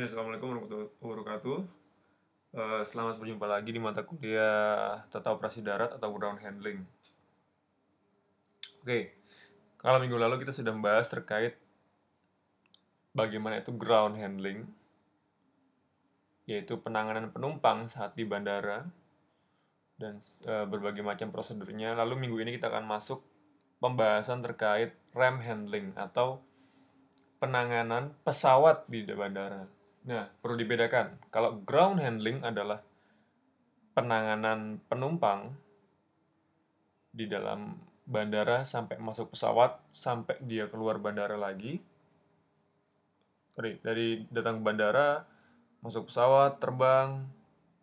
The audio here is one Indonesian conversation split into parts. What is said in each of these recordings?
Ya, Assalamualaikum warahmatullahi wabarakatuh. Eh, selamat berjumpa lagi di mata kuliah Tata Operasi Darat atau Ground Handling. Oke, kalau minggu lalu kita sudah membahas terkait bagaimana itu ground handling, yaitu penanganan penumpang saat di bandara dan eh, berbagai macam prosedurnya. Lalu minggu ini kita akan masuk pembahasan terkait Ram handling atau penanganan pesawat di bandara Nah, perlu dibedakan. Kalau ground handling adalah penanganan penumpang di dalam bandara sampai masuk pesawat, sampai dia keluar bandara lagi. Sorry, dari datang ke bandara, masuk pesawat, terbang,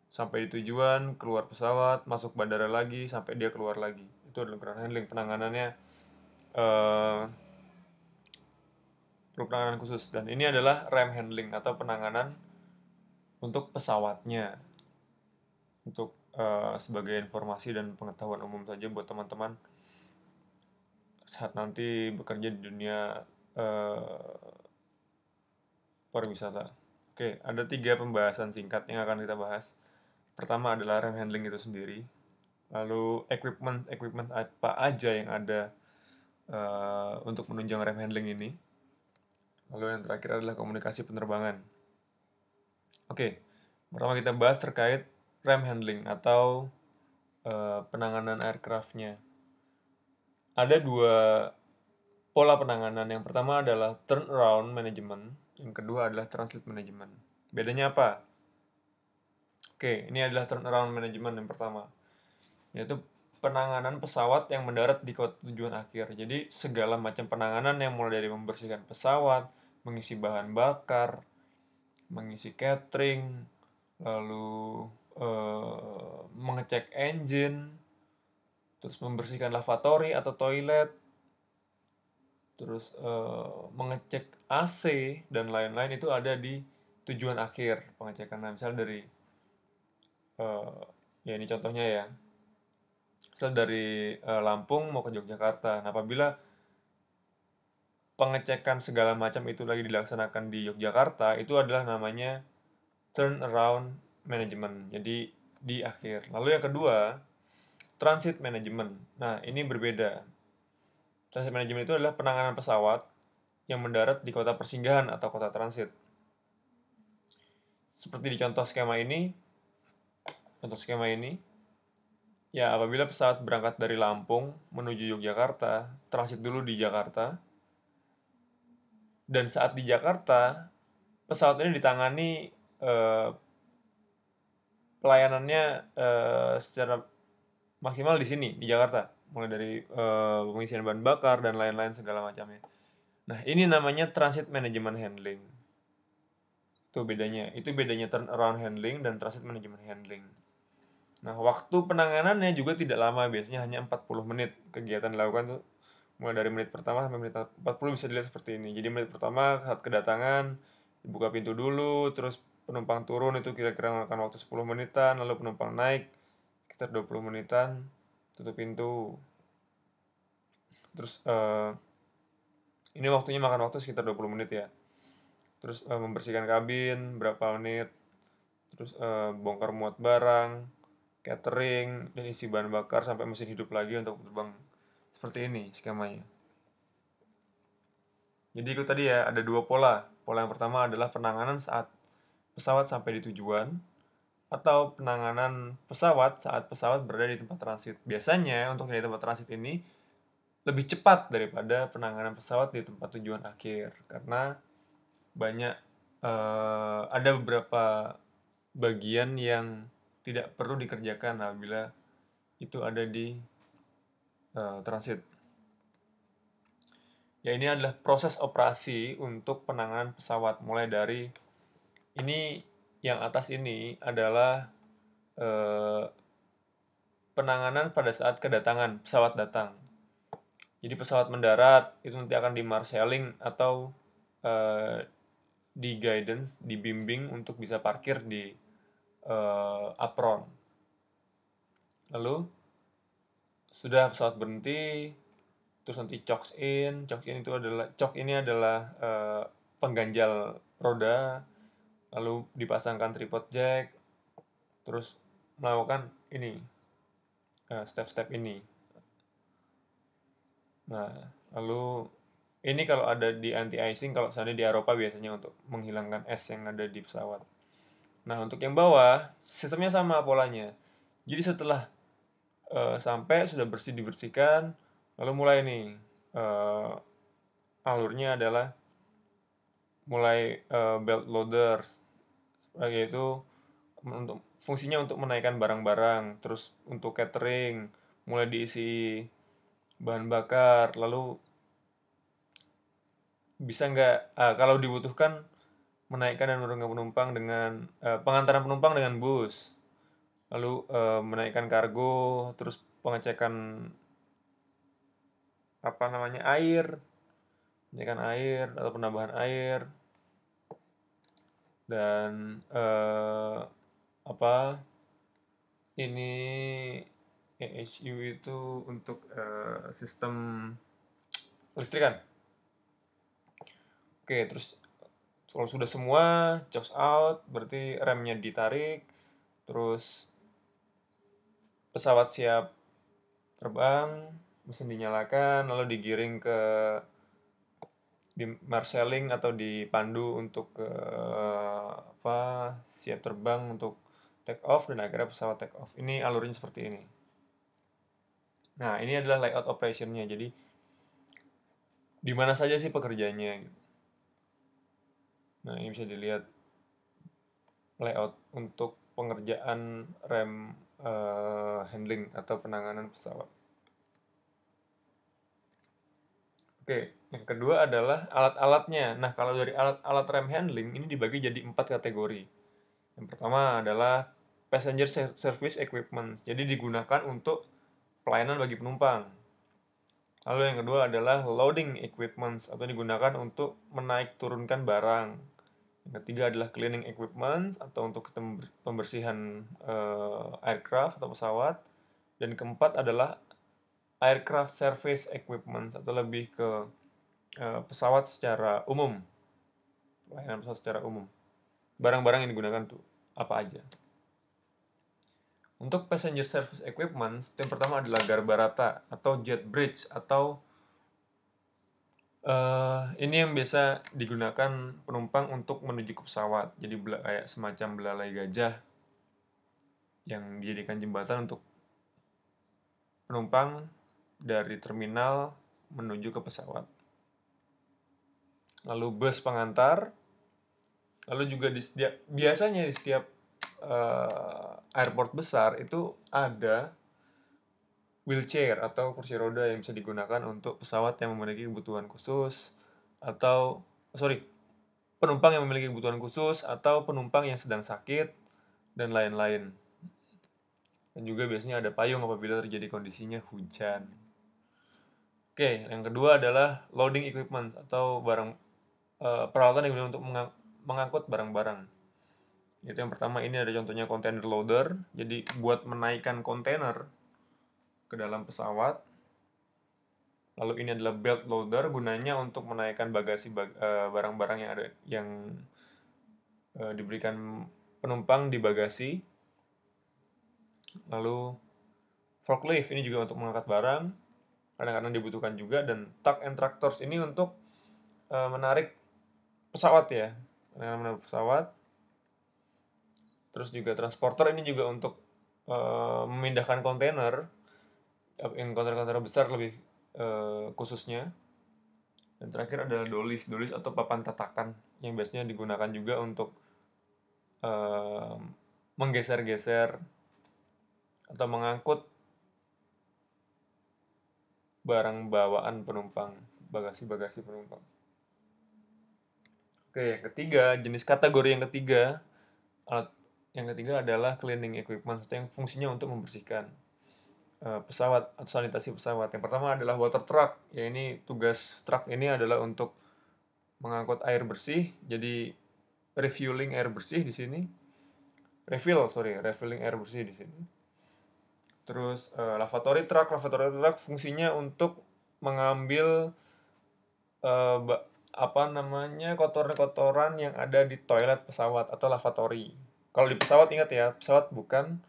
sampai di tujuan, keluar pesawat, masuk bandara lagi, sampai dia keluar lagi. Itu adalah ground handling penanganannya. Uh, perlu penanganan khusus dan ini adalah rem handling atau penanganan untuk pesawatnya untuk uh, sebagai informasi dan pengetahuan umum saja buat teman-teman saat nanti bekerja di dunia uh, pariwisata oke ada tiga pembahasan singkat yang akan kita bahas pertama adalah rem handling itu sendiri lalu equipment equipment apa aja yang ada uh, untuk menunjang rem handling ini Lalu yang terakhir adalah komunikasi penerbangan. Oke, pertama kita bahas terkait ram handling atau uh, penanganan aircraftnya. Ada dua pola penanganan. Yang pertama adalah turnaround management, yang kedua adalah transit management. Bedanya apa? Oke, ini adalah turnaround management yang pertama. Yaitu penanganan pesawat yang mendarat di kota tujuan akhir. Jadi segala macam penanganan yang mulai dari membersihkan pesawat, mengisi bahan bakar, mengisi catering, lalu eh, mengecek engine, terus membersihkan lavatory atau toilet, terus eh, mengecek AC dan lain-lain itu ada di tujuan akhir pengecekan nah, misalnya dari eh, ya ini contohnya ya misal dari uh, Lampung mau ke Yogyakarta. Nah, apabila pengecekan segala macam itu lagi dilaksanakan di Yogyakarta, itu adalah namanya turnaround management. Jadi di akhir. Lalu yang kedua, transit management. Nah, ini berbeda. Transit management itu adalah penanganan pesawat yang mendarat di kota persinggahan atau kota transit. Seperti di contoh skema ini, contoh skema ini, Ya, apabila pesawat berangkat dari Lampung menuju Yogyakarta, transit dulu di Jakarta. Dan saat di Jakarta, pesawat ini ditangani eh, pelayanannya eh, secara maksimal di sini, di Jakarta. Mulai dari eh, pengisian bahan bakar dan lain-lain segala macamnya. Nah, ini namanya transit management handling. Itu bedanya. Itu bedanya turnaround handling dan transit management handling. Nah, waktu penanganannya juga tidak lama, biasanya hanya 40 menit. Kegiatan dilakukan tuh mulai dari menit pertama sampai menit 40 bisa dilihat seperti ini. Jadi menit pertama saat kedatangan, dibuka pintu dulu, terus penumpang turun itu kira-kira makan waktu 10 menitan, lalu penumpang naik sekitar 20 menitan, tutup pintu. Terus uh, ini waktunya makan waktu sekitar 20 menit ya. Terus uh, membersihkan kabin berapa menit, terus uh, bongkar muat barang, catering dan isi bahan bakar sampai mesin hidup lagi untuk terbang seperti ini skemanya. Jadi itu tadi ya ada dua pola. Pola yang pertama adalah penanganan saat pesawat sampai di tujuan atau penanganan pesawat saat pesawat berada di tempat transit. Biasanya untuk di tempat transit ini lebih cepat daripada penanganan pesawat di tempat tujuan akhir karena banyak uh, ada beberapa bagian yang tidak perlu dikerjakan apabila itu ada di uh, transit. Ya ini adalah proses operasi untuk penanganan pesawat mulai dari ini yang atas ini adalah uh, penanganan pada saat kedatangan pesawat datang. Jadi pesawat mendarat itu nanti akan di marshaling atau uh, di guidance, dibimbing untuk bisa parkir di uh, apron. Lalu sudah pesawat berhenti, terus nanti chocks in, chock in itu adalah chock ini adalah uh, pengganjal roda, lalu dipasangkan tripod jack, terus melakukan ini eh, step-step uh, ini. Nah, lalu ini kalau ada di anti icing, kalau misalnya di Eropa biasanya untuk menghilangkan es yang ada di pesawat. Nah, untuk yang bawah, sistemnya sama polanya. Jadi setelah uh, sampai sudah bersih dibersihkan, lalu mulai nih uh, alurnya adalah mulai uh, belt loaders itu untuk fungsinya untuk menaikkan barang-barang, terus untuk catering, mulai diisi bahan bakar, lalu bisa nggak ah, kalau dibutuhkan menaikkan dan menurunkan penumpang dengan uh, pengantaran penumpang dengan bus lalu uh, menaikkan kargo terus pengecekan apa namanya air pengecekan air atau penambahan air dan eh, apa ini EHU itu untuk eh, sistem listrikan oke terus kalau sudah semua jokes out berarti remnya ditarik terus pesawat siap terbang mesin dinyalakan lalu digiring ke di marshaling atau dipandu untuk ke apa siap terbang untuk take off dan akhirnya pesawat take off ini alurnya seperti ini nah ini adalah layout operationnya jadi di mana saja sih pekerjaannya gitu Nah, ini bisa dilihat layout untuk pengerjaan rem uh, handling atau penanganan pesawat. Oke, yang kedua adalah alat-alatnya. Nah, kalau dari alat-alat rem handling ini dibagi jadi empat kategori. Yang pertama adalah passenger service equipment. Jadi digunakan untuk pelayanan bagi penumpang. Lalu yang kedua adalah loading equipment atau digunakan untuk menaik turunkan barang. Yang ketiga adalah cleaning equipment atau untuk pembersihan uh, aircraft atau pesawat. Dan keempat adalah aircraft service equipment atau lebih ke uh, pesawat secara umum. Pelayanan pesawat secara umum. Barang-barang yang digunakan tuh apa aja. Untuk passenger service equipment, yang pertama adalah garbarata atau jet bridge atau Uh, ini yang biasa digunakan penumpang untuk menuju ke pesawat. Jadi kayak semacam belalai gajah yang dijadikan jembatan untuk penumpang dari terminal menuju ke pesawat. Lalu bus pengantar. Lalu juga di setiap biasanya di setiap uh, airport besar itu ada wheelchair atau kursi roda yang bisa digunakan untuk pesawat yang memiliki kebutuhan khusus atau sorry penumpang yang memiliki kebutuhan khusus atau penumpang yang sedang sakit dan lain-lain dan juga biasanya ada payung apabila terjadi kondisinya hujan oke yang kedua adalah loading equipment atau barang uh, peralatan yang digunakan untuk mengang mengangkut barang-barang itu yang pertama ini ada contohnya container loader jadi buat menaikkan kontainer ke dalam pesawat. Lalu ini adalah belt loader gunanya untuk menaikkan bagasi eh, barang-barang yang ada yang eh, diberikan penumpang di bagasi. Lalu forklift ini juga untuk mengangkat barang. Kadang-kadang dibutuhkan juga dan truck and tractors ini untuk eh, menarik pesawat ya. Kadang-kadang menarik pesawat. Terus juga transporter ini juga untuk uh, memindahkan kontainer yang kontra-kontra besar lebih uh, khususnya dan terakhir adalah dolis dolis atau papan tatakan yang biasanya digunakan juga untuk uh, menggeser-geser atau mengangkut barang bawaan penumpang bagasi-bagasi penumpang oke yang ketiga jenis kategori yang ketiga alat yang ketiga adalah cleaning equipment yang fungsinya untuk membersihkan Eh, pesawat atau sanitasi pesawat. Yang pertama adalah water truck. Ya ini tugas truck ini adalah untuk mengangkut air bersih. Jadi refueling air bersih di sini. Refill, sorry, refilling air bersih di sini. Terus uh, lavatory truck, lavatory truck fungsinya untuk mengambil uh, apa namanya kotoran-kotoran yang ada di toilet pesawat atau lavatory. Kalau di pesawat ingat ya, pesawat bukan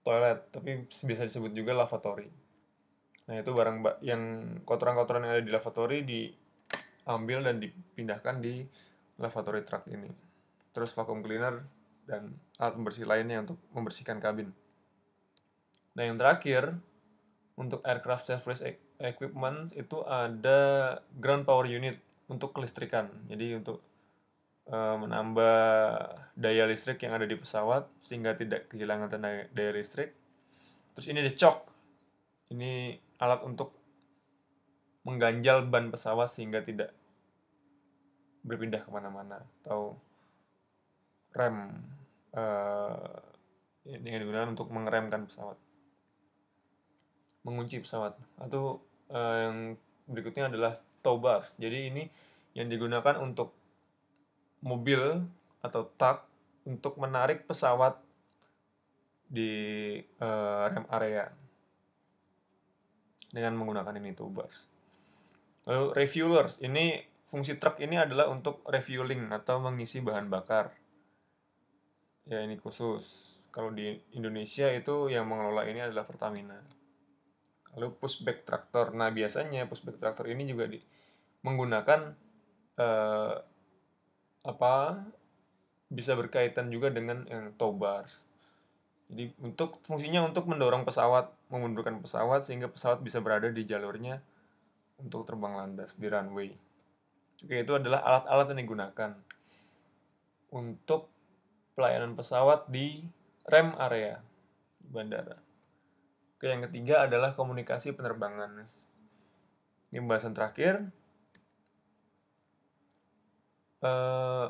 toilet tapi bisa disebut juga lavatory nah itu barang yang kotoran-kotoran yang ada di lavatory diambil dan dipindahkan di lavatory truck ini terus vacuum cleaner dan alat pembersih lainnya untuk membersihkan kabin nah yang terakhir untuk aircraft service e-, equipment itu ada ground power unit untuk kelistrikan jadi untuk Eh, menambah daya listrik yang ada di pesawat sehingga tidak kehilangan tenaga daya listrik. Terus ini ada cok. Ini alat untuk mengganjal ban pesawat sehingga tidak berpindah kemana-mana atau rem uh, yang digunakan untuk mengeremkan pesawat mengunci pesawat atau uh, yang berikutnya adalah tow bars jadi ini yang digunakan untuk mobil atau tak untuk menarik pesawat di uh, rem area dengan menggunakan ini bars. Lalu refuelers, ini fungsi truk ini adalah untuk refueling atau mengisi bahan bakar. Ya ini khusus. Kalau di Indonesia itu yang mengelola ini adalah Pertamina. Lalu pushback tractor. Nah, biasanya pushback tractor ini juga di, menggunakan uh, apa bisa berkaitan juga dengan yang eh, bars. Jadi untuk fungsinya untuk mendorong pesawat, mengundurkan pesawat sehingga pesawat bisa berada di jalurnya untuk terbang landas di runway. Oke, itu adalah alat-alat yang digunakan untuk pelayanan pesawat di rem area bandara. Oke, yang ketiga adalah komunikasi penerbangan. Ini pembahasan terakhir, uh,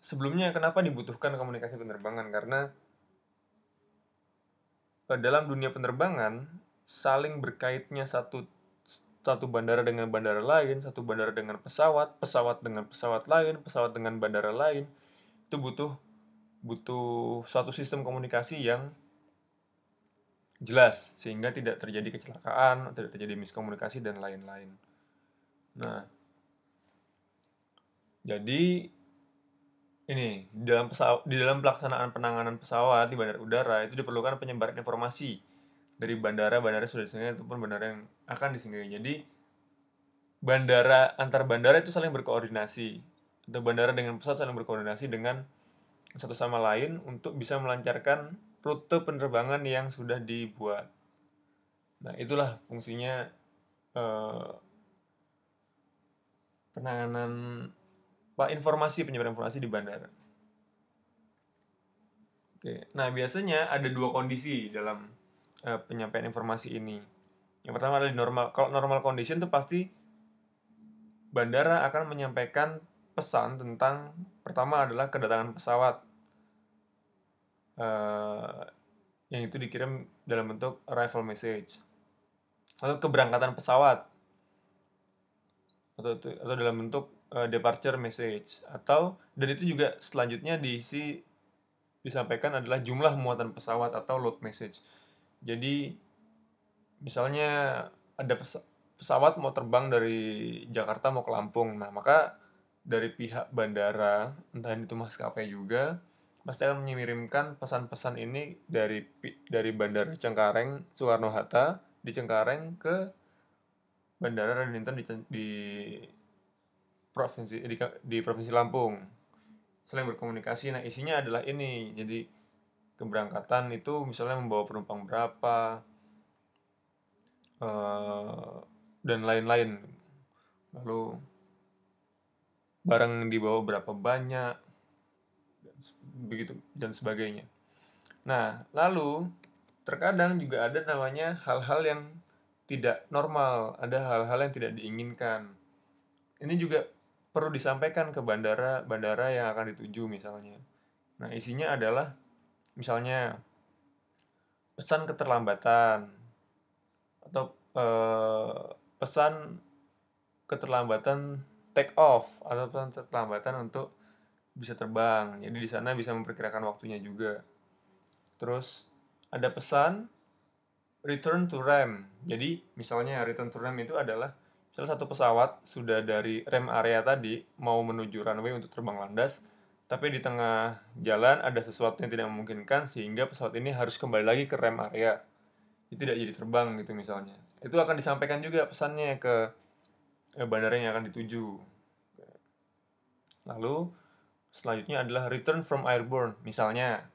sebelumnya kenapa dibutuhkan komunikasi penerbangan karena uh, dalam dunia penerbangan saling berkaitnya satu satu bandara dengan bandara lain, satu bandara dengan pesawat, pesawat dengan pesawat lain, pesawat dengan bandara lain, itu butuh butuh suatu sistem komunikasi yang jelas sehingga tidak terjadi kecelakaan, tidak terjadi miskomunikasi dan lain-lain. Nah, jadi ini di dalam pesawat di dalam pelaksanaan penanganan pesawat di bandara udara itu diperlukan penyebaran informasi dari bandara-bandara sudah disinggahi ataupun bandara yang akan disinggahi. Jadi bandara antar bandara itu saling berkoordinasi. Atau bandara dengan pesawat saling berkoordinasi dengan satu sama lain untuk bisa melancarkan rute penerbangan yang sudah dibuat. Nah, itulah fungsinya eh, penanganan Pak informasi penyebaran informasi di bandara. Oke, nah biasanya ada dua kondisi dalam uh, penyampaian informasi ini. Yang pertama adalah di normal. Kalau normal condition itu pasti bandara akan menyampaikan pesan tentang pertama adalah kedatangan pesawat uh, yang itu dikirim dalam bentuk arrival message atau keberangkatan pesawat atau atau dalam bentuk uh, departure message atau dan itu juga selanjutnya diisi disampaikan adalah jumlah muatan pesawat atau load message. Jadi misalnya ada pesawat mau terbang dari Jakarta mau ke Lampung. Nah, maka dari pihak bandara, entah itu maskapai juga, pasti akan mengirimkan pesan-pesan ini dari dari bandara Cengkareng Soekarno Hatta di Cengkareng ke bandara Intan di, di provinsi di, di provinsi Lampung selain berkomunikasi nah isinya adalah ini jadi keberangkatan itu misalnya membawa penumpang berapa uh, dan lain-lain lalu barang dibawa berapa banyak begitu dan sebagainya nah lalu terkadang juga ada namanya hal-hal yang tidak normal ada hal-hal yang tidak diinginkan ini juga perlu disampaikan ke bandara-bandara yang akan dituju misalnya. Nah, isinya adalah misalnya pesan keterlambatan atau eh, pesan keterlambatan take off atau pesan keterlambatan untuk bisa terbang. Jadi di sana bisa memperkirakan waktunya juga. Terus ada pesan return to RAM. Jadi misalnya return to RAM itu adalah salah satu pesawat sudah dari rem area tadi mau menuju runway untuk terbang landas, tapi di tengah jalan ada sesuatu yang tidak memungkinkan sehingga pesawat ini harus kembali lagi ke rem area. Itu tidak jadi terbang gitu misalnya. Itu akan disampaikan juga pesannya ke bandara yang akan dituju. Lalu selanjutnya adalah return from airborne. Misalnya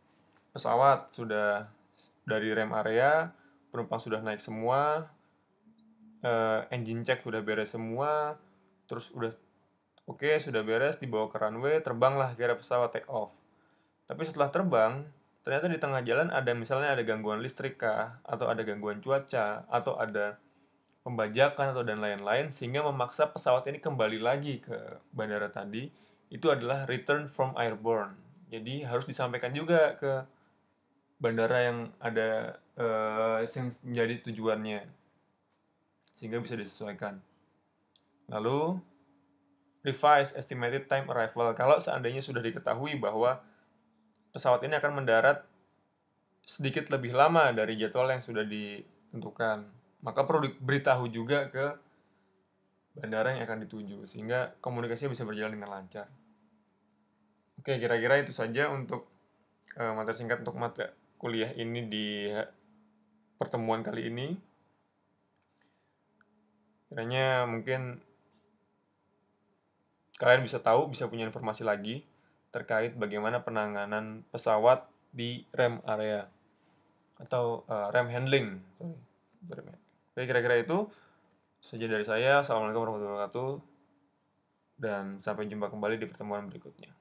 pesawat sudah dari rem area, penumpang sudah naik semua, uh, engine check sudah beres semua terus udah oke okay, sudah beres dibawa ke runway terbanglah kira pesawat take off tapi setelah terbang ternyata di tengah jalan ada misalnya ada gangguan listrik kah atau ada gangguan cuaca atau ada pembajakan atau dan lain-lain sehingga memaksa pesawat ini kembali lagi ke bandara tadi itu adalah return from airborne jadi harus disampaikan juga ke bandara yang ada uh, yang menjadi tujuannya sehingga bisa disesuaikan. Lalu, revise estimated time arrival. Kalau seandainya sudah diketahui bahwa pesawat ini akan mendarat sedikit lebih lama dari jadwal yang sudah ditentukan, maka perlu diberitahu juga ke bandara yang akan dituju sehingga komunikasinya bisa berjalan dengan lancar. Oke, kira-kira itu saja untuk eh, materi singkat untuk mata kuliah ini di pertemuan kali ini kiranya mungkin kalian bisa tahu, bisa punya informasi lagi terkait bagaimana penanganan pesawat di rem area atau uh, rem handling. Sorry. kira-kira itu saja dari saya. Assalamualaikum warahmatullahi wabarakatuh dan sampai jumpa kembali di pertemuan berikutnya.